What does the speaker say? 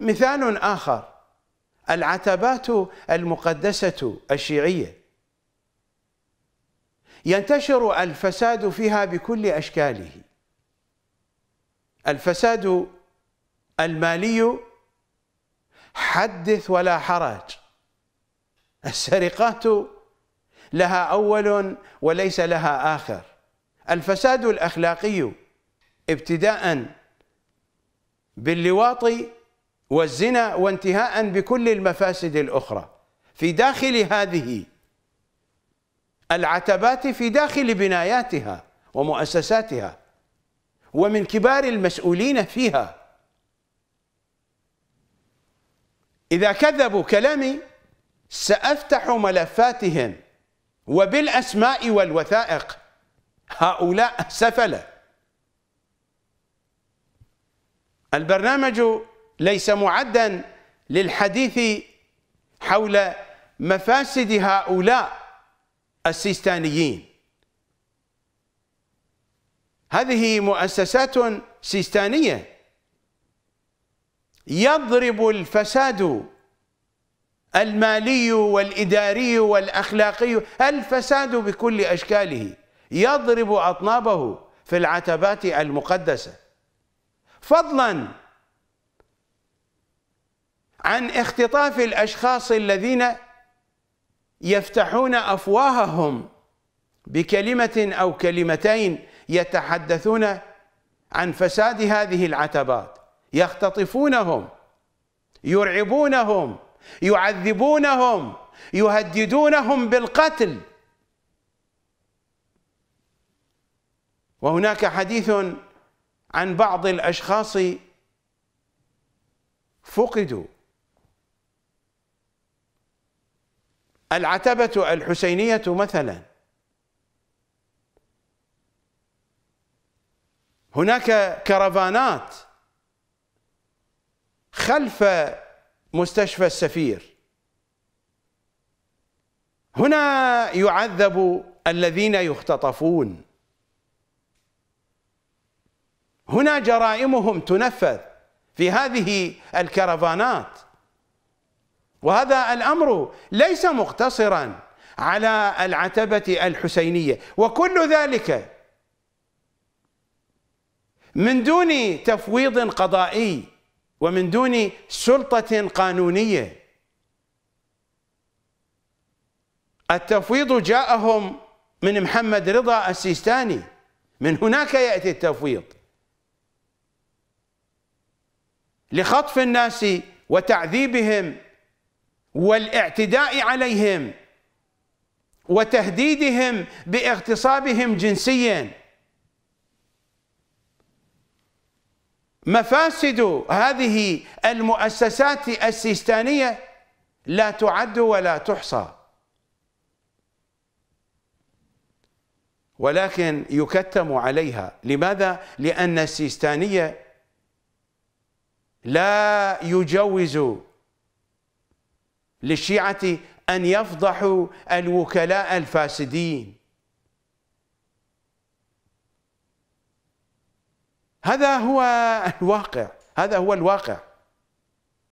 مثال آخر العتبات المقدسة الشيعية ينتشر الفساد فيها بكل أشكاله الفساد المالي حدث ولا حرج السرقات لها أول وليس لها آخر الفساد الأخلاقي ابتداء باللواطي والزنا وانتهاء بكل المفاسد الأخرى في داخل هذه العتبات في داخل بناياتها ومؤسساتها ومن كبار المسؤولين فيها إذا كذبوا كلامي سأفتح ملفاتهم وبالأسماء والوثائق هؤلاء سفلة البرنامج ليس معدا للحديث حول مفاسد هؤلاء السيستانيين هذه مؤسسات سيستانية يضرب الفساد المالي والإداري والأخلاقي الفساد بكل أشكاله يضرب أطنابه في العتبات المقدسة فضلاً عن اختطاف الاشخاص الذين يفتحون افواههم بكلمه او كلمتين يتحدثون عن فساد هذه العتبات يختطفونهم يرعبونهم يعذبونهم يهددونهم بالقتل وهناك حديث عن بعض الاشخاص فقدوا العتبة الحسينية مثلا هناك كرفانات خلف مستشفى السفير هنا يعذب الذين يختطفون هنا جرائمهم تنفذ في هذه الكرفانات وهذا الأمر ليس مقتصرا على العتبة الحسينية وكل ذلك من دون تفويض قضائي ومن دون سلطة قانونية التفويض جاءهم من محمد رضا السيستاني من هناك يأتي التفويض لخطف الناس وتعذيبهم والاعتداء عليهم وتهديدهم باغتصابهم جنسيا مفاسد هذه المؤسسات السيستانية لا تعد ولا تحصى ولكن يكتم عليها لماذا؟ لأن السيستانية لا يجوز للشيعة أن يفضحوا الوكلاء الفاسدين هذا هو الواقع هذا هو الواقع